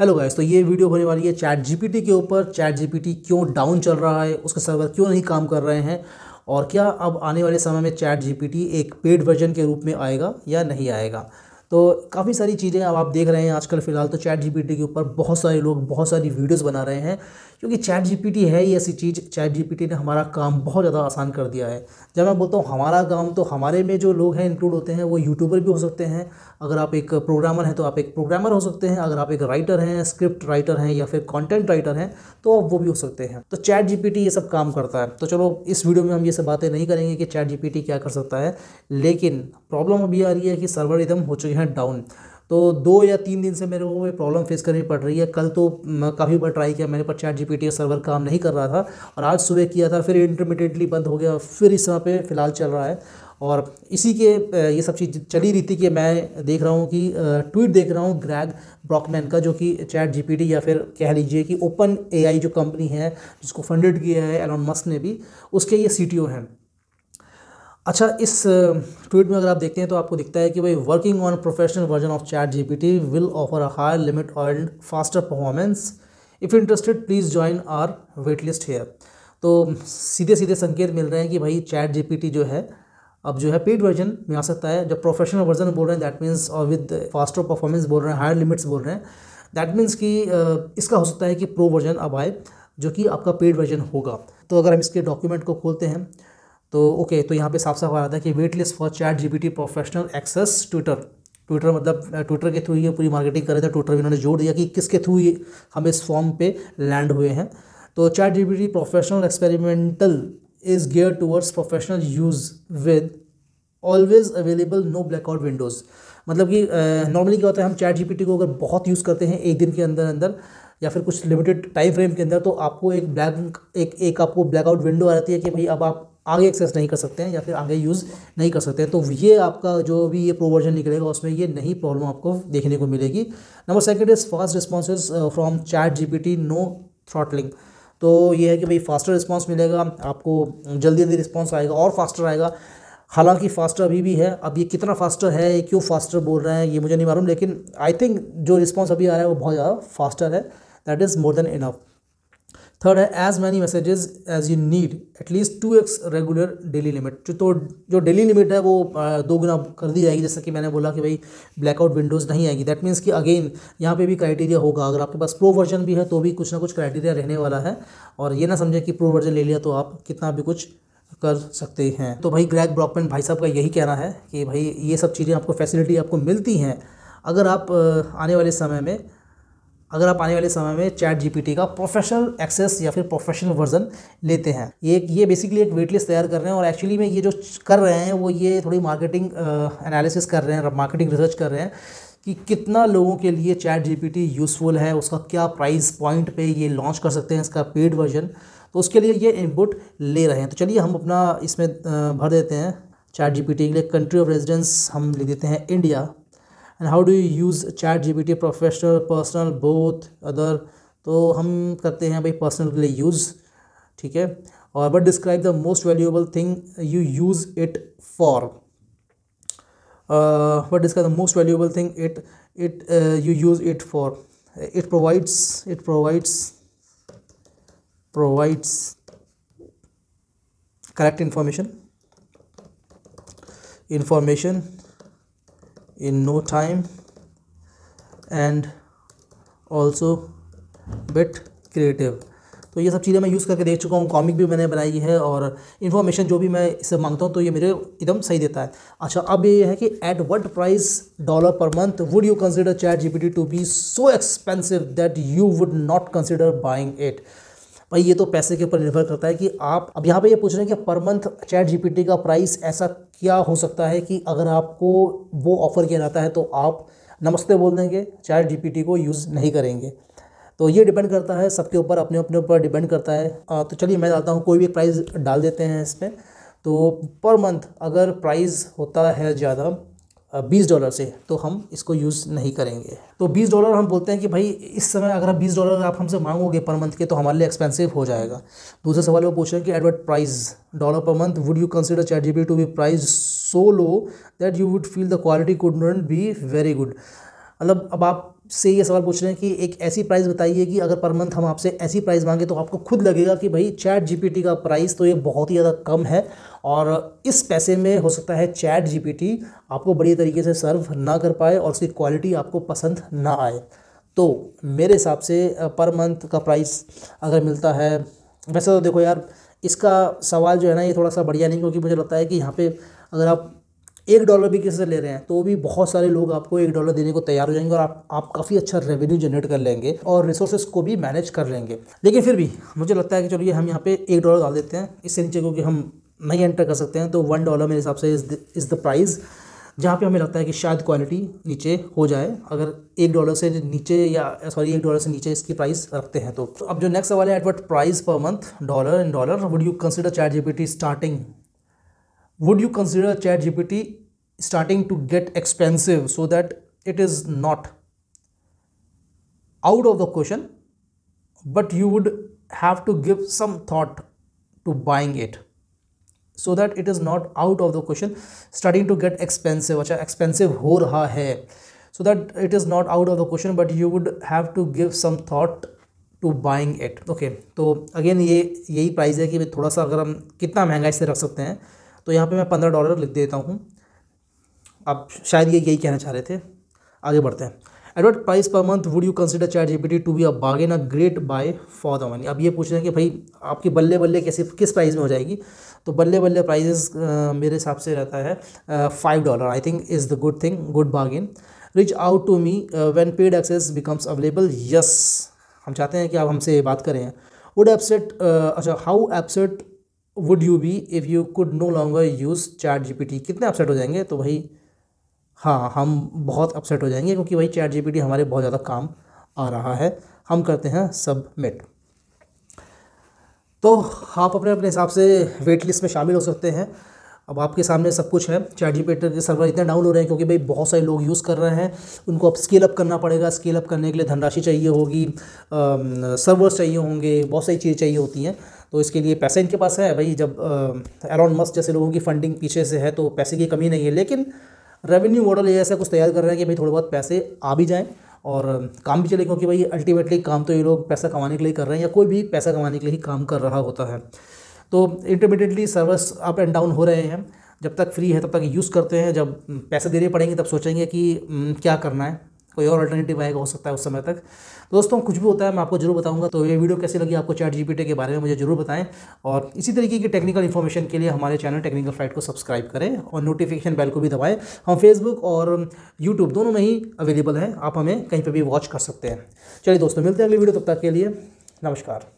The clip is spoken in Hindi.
हेलो गाइस तो ये वीडियो होने वाली है चैट जीपीटी के ऊपर चैट जीपीटी क्यों डाउन चल रहा है उसके सर्वर क्यों नहीं काम कर रहे हैं और क्या अब आने वाले समय में चैट जीपीटी एक पेड वर्जन के रूप में आएगा या नहीं आएगा तो काफ़ी सारी चीज़ें अब आप देख रहे हैं आजकल फ़िलहाल तो चैट जीपीटी के ऊपर बहुत सारे लोग बहुत सारी वीडियोस बना रहे हैं क्योंकि चैट जीपीटी है ही ऐसी चीज़ चैट जीपीटी ने हमारा काम बहुत ज़्यादा आसान कर दिया है जब मैं बोलता हूँ हमारा काम तो हमारे में जो लोग हैं इंक्लूड होते हैं वो यूट्यूबर भी हो सकते हैं अगर आप एक प्रोग्रामर हैं तो आप एक प्रोग्रामर हो सकते हैं अगर आप एक राइटर हैं स्क्रिप्ट राइटर हैं या फिर कॉन्टेंट राइटर हैं तो वो भी हो सकते हैं तो चैट जी ये सब काम करता है तो चलो इस वीडियो में हम ये सब बातें नहीं करेंगे कि चैट जी क्या कर सकता है लेकिन प्रॉब्लम अभी आ रही है कि सर्वर एकदम हो चुके हैं हैं डाउन तो दो या तीन दिन से मेरे को ये प्रॉब्लम फेस करनी पड़ रही है कल तो काफ़ी बार ट्राई किया मैंने पर चैट जी का सर्वर काम नहीं कर रहा था और आज सुबह किया था फिर इंटरमीडिएटली बंद हो गया फिर इस समय पे फ़िलहाल चल रहा है और इसी के ये सब चीज़ चली रही थी कि मैं देख रहा हूँ कि ट्वीट देख रहा हूँ ग्रैग ब्रॉकमैन का जो कि चैट जी या फिर कह लीजिए कि ओपन ए जो कंपनी है जिसको फंडेड किया है एलॉन मस्क ने भी उसके ये सी हैं अच्छा इस ट्वीट में अगर आप देखते हैं तो आपको दिखता है कि भाई working on professional version of chat GPT will offer a higher limit and faster performance if interested please join our wait list here तो सीधे सीधे संकेत मिल रहे हैं कि भाई चैट जीपीटी जो है अब जो है पेड वर्जन में आ सकता है जब प्रोफेशनल वर्जन बोल रहे हैं दैट मीन्स और विद फास्टर परफॉर्मेंस बोल रहे हैं हायर लिमिट्स बोल रहे हैं दैट मीन्स कि इसका हो सकता है कि प्रो वर्जन अब आए जो कि आपका पेड वर्जन होगा तो अगर हम इसके डॉक्यूमेंट को खोलते हैं तो ओके तो यहाँ पे साफ साफ आ रहा था कि wait list for chat T professional access Twitter Twitter मतलब ट्विटर के थ्रू ये पूरी मार्केटिंग कर रहे थे ट्विटर भी इन्होंने जोड़ दिया कि किसके थ्रू ये हम इस फॉर्म पे लैंड हुए हैं तो chat T professional experimental is gear towards professional use with always available no blackout windows मतलब कि नॉर्मली क्या होता है हम चैट जीपीटी को अगर बहुत यूज़ करते हैं एक दिन के अंदर अंदर या फिर कुछ लिमिटेड टाइम फ्रेम के अंदर तो आपको एक ब्लैक एक एक आपको ब्लैकआउट विंडो आ जाती है कि भाई अब आप आगे एक्सेस नहीं कर सकते हैं या फिर आगे यूज़ नहीं कर सकते हैं तो ये आपका जो भी ये प्रोवर्जन निकलेगा उसमें ये नई प्रॉब्लम आपको देखने को मिलेगी number second is fast response from chat G no throttling तो ये है कि भाई फास्टर रिस्पॉन्स मिलेगा आपको जल्दी जल्दी रिस्पॉन्स आएगा और फास्टर आएगा हालांकि फास्टर अभी भी है अब ये कितना फास्टर है ये क्यों फास्टर बोल रहे हैं ये मुझे नहीं मालूम लेकिन आई थिंक जो रिस्पॉन्स अभी आ रहा है वो बहुत ज़्यादा फास्टर है that is more than enough third है as many messages as you need at least two x regular daily limit तो जो डेली लिमिट है वो दो गुना कर दी जाएगी जैसा कि मैंने बोला कि भाई ब्लैकआउट विंडोज़ नहीं आएगी दैट मीन्स कि अगेन यहाँ पे भी क्राइटेरिया होगा अगर आपके पास प्रो वर्जन भी है तो भी कुछ ना कुछ क्राइटेरिया रहने वाला है और ये ना समझें कि प्रो वर्जन ले लिया तो आप कितना भी कुछ कर सकते हैं तो भाई ग्रैक ब्रॉकमैन भाई साहब का यही कहना है कि भाई ये सब चीज़ें आपको फैसिलिटी आपको मिलती हैं अगर आप आने वाले समय में अगर आप आने वाले समय में चैट जीपीटी का प्रोफेशनल एक्सेस या फिर प्रोफेशनल वर्जन लेते हैं ये ये बेसिकली एक वेट लिस्ट तैयार कर रहे हैं और एक्चुअली में ये जो कर रहे हैं वो ये थोड़ी मार्केटिंग एनालिसिस uh, कर रहे हैं मार्केटिंग रिसर्च कर रहे हैं कि कितना लोगों के लिए चैट जीपीटी यूज़फुल है उसका क्या प्राइस पॉइंट पे ये लॉन्च कर सकते हैं इसका पेड वर्जन तो उसके लिए ये इनपुट ले रहे हैं तो चलिए हम अपना इसमें uh, भर देते हैं चैट जीपीटी के लिए कंट्री ऑफ रेजिडेंस हम ले देते हैं India and how do you use chat G GPT professional personal both other तो हम करते हैं भाई पर्सनल के लिए यूज़ ठीक है और but describe the most valuable thing you use it for but describe the most valuable thing it it you use it for it provides it provides provides correct information information in no time and also bit creative तो ये सब चीज़ें मैं यूज़ करके देख चुका हूँ कॉमिक भी मैंने बनाई है और इन्फॉर्मेशन जो भी मैं इससे मांगता हूँ तो ये मेरे एकदम सही देता है अच्छा अब ये है कि at what price dollar per month would you consider chat G to be so expensive that you would not consider buying it भाई ये तो पैसे के ऊपर निर्भर करता है कि आप अब यहाँ पे ये पूछ रहे हैं कि पर मंथ चैट जीपीटी का प्राइस ऐसा क्या हो सकता है कि अगर आपको वो ऑफ़र किया जाता है तो आप नमस्ते बोल देंगे चैट जीपीटी को यूज़ नहीं करेंगे तो ये डिपेंड करता है सबके ऊपर अपने अपने ऊपर डिपेंड करता है आ, तो चलिए मैं जाता हूँ कोई भी प्राइस डाल देते हैं इसमें तो पर मंथ अगर प्राइस होता है ज़्यादा बीस डॉलर से तो हम इसको यूज़ नहीं करेंगे तो बीस डॉलर हम बोलते हैं कि भाई इस समय अगर आप बीस डॉलर आप हमसे मांगोगे पर मंथ के तो हमारे लिए एक्सपेंसिव हो जाएगा दूसरा सवाल वो पूछ रहे हैं कि एडवर्ट price dollar per month would you consider chat G to be price so low that you would feel the quality could not be very good मतलब अब आप से ये सवाल पूछ रहे हैं कि एक ऐसी प्राइस बताइए कि अगर पर मंथ हम आपसे ऐसी प्राइस मांगे तो आपको खुद लगेगा कि भाई चैट जीपीटी का प्राइस तो ये बहुत ही ज़्यादा कम है और इस पैसे में हो सकता है चैट जीपीटी आपको बढ़िया तरीके से सर्व ना कर पाए और उसकी क्वालिटी आपको पसंद ना आए तो मेरे हिसाब से पर मंथ का प्राइस अगर मिलता है वैसे तो देखो यार इसका सवाल जो है ना ये थोड़ा सा बढ़िया नहीं क्योंकि मुझे लगता है कि यहाँ पे अगर आप एक डॉलर भी किसी से ले रहे हैं तो भी बहुत सारे लोग आपको एक डॉलर देने को तैयार हो जाएंगे और आप आप काफ़ी अच्छा रेवेन्यू जनरेट कर लेंगे और रिसोर्सेज को भी मैनेज कर लेंगे लेकिन फिर भी मुझे लगता है कि चलिए हम यहाँ पे एक डॉलर डाल देते हैं इससे नीचे क्योंकि हम नहीं एंटर कर सकते हैं तो वन डॉलर मेरे हिसाब से इज़ द प्राइज़ जहाँ पे हमें लगता है कि शायद क्वालिटी नीचे हो जाए अगर एक डॉलर से नीचे या सॉरी एक डॉलर से नीचे इसकी प्राइस रखते हैं तो, तो अब जो नेक्स्ट सवाल है at what price per month dollar in dollar would you consider chat GPT starting would you consider chat GPT starting to get expensive so that it is not out of the question but you would have to give some thought to buying it so that it is not out of the question starting to get expensive acha expensive ho raha hai so that it is not out of the question but you would have to give some thought to buying it okay तो again ये यही price है कि थोड़ा सा अगर हम कितना महंगा इसे रख सकते हैं तो यहाँ पे मैं पंद्रह डॉलर लिख देता हूँ आप शायद ये यही कहना चाह रहे थे आगे बढ़ते हैं at what price per month would you consider chat GPT to be a bargain a great buy for the money अब ये पूछ रहे हैं कि भाई आपकी बल्ले बल्ले कैसे किस प्राइस में हो जाएगी तो बल्ले बल्ले प्राइजेस मेरे हिसाब से रहता है five dollar I think is the good thing good bargain reach out to me when paid access becomes available yes हम चाहते हैं कि आप हमसे बात करें वुड एपसेट अच्छा how upset would you be if you could no longer use chat T कितने अपसेट हो जाएंगे तो भाई हाँ हम बहुत अपसेट हो जाएंगे क्योंकि वही चैट जी हमारे बहुत ज़्यादा काम आ रहा है हम करते हैं सबमिट तो आप अपने अपने हिसाब से वेट लिस्ट में शामिल हो सकते हैं अब आपके सामने सब कुछ है चैट जी के सर्वर इतने डाउन हो रहे हैं क्योंकि भाई बहुत सारे लोग यूज़ कर रहे हैं उनको अब स्केल अप करना पड़ेगा स्केल अप करने के लिए धनराशि चाहिए होगी सर्वर्स चाहिए होंगे बहुत सारी चीज़ें चाहिए होती हैं तो इसके लिए पैसे इनके पास है भाई जब एरॉन मस्क जैसे लोगों की फंडिंग पीछे से है तो पैसे की कमी नहीं है लेकिन रेवेन्यू मॉडल ये ऐसा कुछ तैयार कर रहे हैं कि भाई थोड़े बहुत पैसे आ भी जाएँ और काम भी चले क्योंकि भाई अल्टीमेटली काम तो ये लोग पैसा कमाने के लिए कर रहे हैं या कोई भी पैसा कमाने के लिए ही काम कर रहा होता है तो intermediately service up and down हो रहे हैं जब तक फ्री है तब तक यूज़ करते हैं जब पैसे देने पड़ेंगे तब सोचेंगे कि हम्म, क्या करना है कोई और अल्टरनेटिव आएगा हो सकता है उस समय तक दोस्तों कुछ भी होता है मैं आपको जरूर बताऊंगा तो ये वीडियो कैसी लगी आपको चैट जीपीटी के बारे में मुझे जरूर बताएं और इसी तरीके की टेक्निकल इन्फॉर्मेशन के लिए हमारे चैनल टेक्निकल फ्लाइट को सब्सक्राइब करें और नोटिफिकेशन बेल को भी दबाएं हम फेसबुक और यूट्यूब दोनों में ही अवेलेबल हैं आप हमें कहीं पर भी वॉच कर सकते हैं चलिए दोस्तों मिलते हैं अगली वीडियो तब तक के लिए नमस्कार